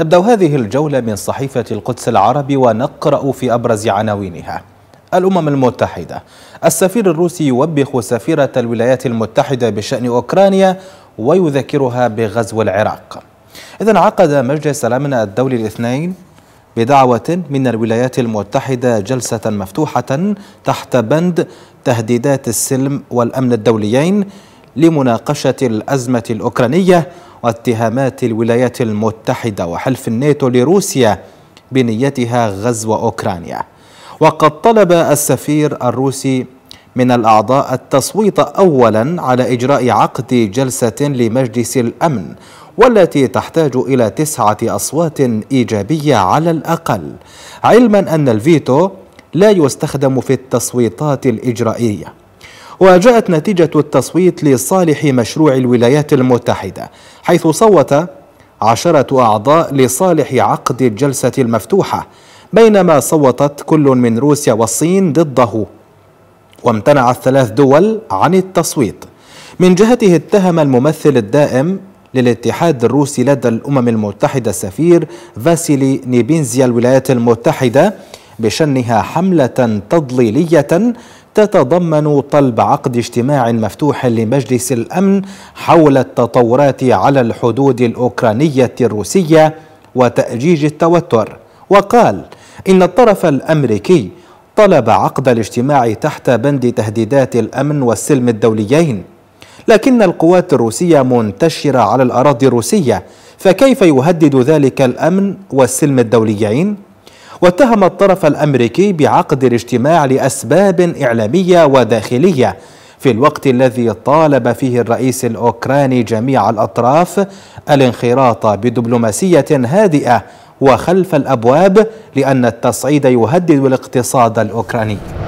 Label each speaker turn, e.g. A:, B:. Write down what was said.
A: نبدأ هذه الجولة من صحيفة القدس العربي ونقرأ في أبرز عناوينها الأمم المتحدة السفير الروسي يوبخ سفيرة الولايات المتحدة بشأن أوكرانيا ويذكرها بغزو العراق إذا عقد مجلس الأمن الدولي الاثنين بدعوة من الولايات المتحدة جلسة مفتوحة تحت بند تهديدات السلم والأمن الدوليين لمناقشة الأزمة الأوكرانية واتهامات الولايات المتحدة وحلف الناتو لروسيا بنيتها غزو أوكرانيا وقد طلب السفير الروسي من الأعضاء التصويت أولا على إجراء عقد جلسة لمجلس الأمن والتي تحتاج إلى تسعة أصوات إيجابية على الأقل علما أن الفيتو لا يستخدم في التصويتات الإجرائية وجاءت نتيجة التصويت لصالح مشروع الولايات المتحدة حيث صوت عشرة أعضاء لصالح عقد الجلسة المفتوحة بينما صوتت كل من روسيا والصين ضده وامتنع الثلاث دول عن التصويت من جهته اتهم الممثل الدائم للاتحاد الروسي لدى الأمم المتحدة السفير فاسيلي نيبينزيا الولايات المتحدة بشنها حملة تضليلية تتضمن طلب عقد اجتماع مفتوح لمجلس الأمن حول التطورات على الحدود الأوكرانية الروسية وتأجيج التوتر وقال إن الطرف الأمريكي طلب عقد الاجتماع تحت بند تهديدات الأمن والسلم الدوليين لكن القوات الروسية منتشرة على الأراضي الروسية فكيف يهدد ذلك الأمن والسلم الدوليين؟ واتهم الطرف الأمريكي بعقد الاجتماع لأسباب إعلامية وداخلية في الوقت الذي طالب فيه الرئيس الأوكراني جميع الأطراف الانخراط بدبلوماسية هادئة وخلف الأبواب لأن التصعيد يهدد الاقتصاد الأوكراني